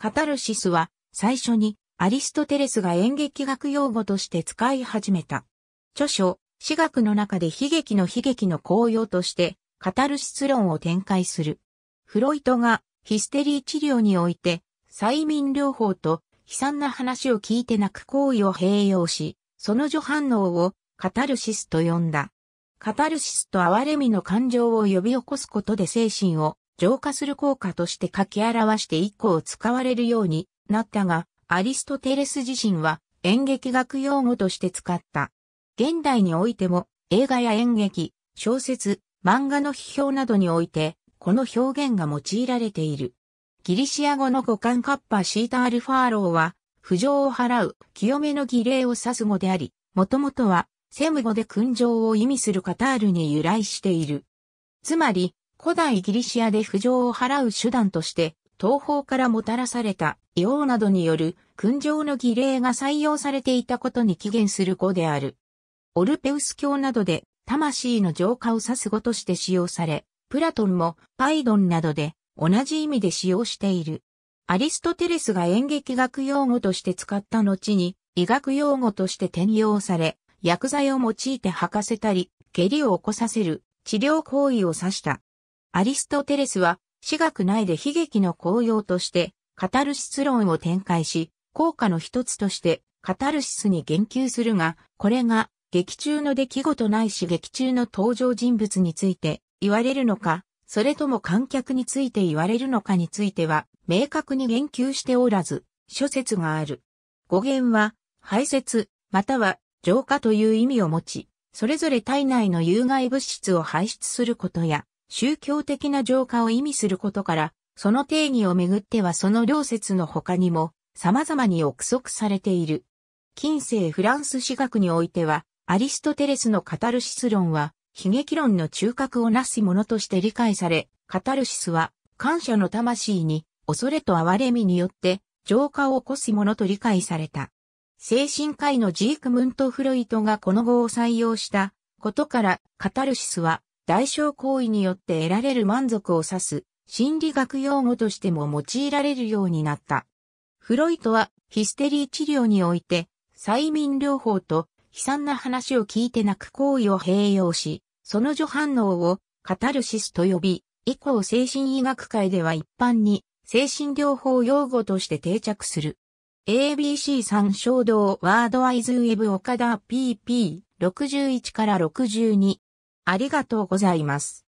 カタルシスは最初にアリストテレスが演劇学用語として使い始めた。著書、私学の中で悲劇の悲劇の公用として、カタルシス論を展開する。フロイトがヒステリー治療において、催眠療法と悲惨な話を聞いて泣く行為を併用し、その助反応をカタルシスと呼んだ。カタルシスと哀れみの感情を呼び起こすことで精神を浄化する効果として書き表して以降使われるようになったが、アリストテレス自身は演劇学用語として使った。現代においても映画や演劇、小説、漫画の批評などにおいて、この表現が用いられている。ギリシア語の五感カッパシータアルファーローは、不浄を払う、清めの儀礼を指す語であり、もともとは、セム語で勲章を意味するカタールに由来している。つまり、古代ギリシアで浮上を払う手段として、東方からもたらされた硫黄などによる勲章の儀礼が採用されていたことに起源する語である。オルペウス教などで魂の浄化を指す語として使用され、プラトンもパイドンなどで同じ意味で使用している。アリストテレスが演劇学用語として使った後に医学用語として転用され、薬剤を用いて吐かせたり、下痢を起こさせる治療行為を指したアリストテレスは、私学内で悲劇の効用として、カタルシス論を展開し、効果の一つとして、カタルシスに言及するが、これが、劇中の出来事ないし劇中の登場人物について言われるのか、それとも観客について言われるのかについては、明確に言及しておらず、諸説がある。語源は、排泄、または浄化という意味を持ち、それぞれ体内の有害物質を排出することや、宗教的な浄化を意味することから、その定義をめぐってはその両説の他にも様々に憶測されている。近世フランス史学においては、アリストテレスのカタルシス論は、悲劇論の中核をなすものとして理解され、カタルシスは、感謝の魂に、恐れと憐れみによって、浄化を起こすものと理解された。精神科医のジークムント・フロイトがこの語を採用したことから、カタルシスは、代償行為によって得られる満足を指す心理学用語としても用いられるようになった。フロイトはヒステリー治療において催眠療法と悲惨な話を聞いて泣く行為を併用し、その助反応をカタルシスと呼び、以降精神医学界では一般に精神療法用語として定着する。ABC 3衝動ワードアイズウェブ岡田 PP61 から62ありがとうございます。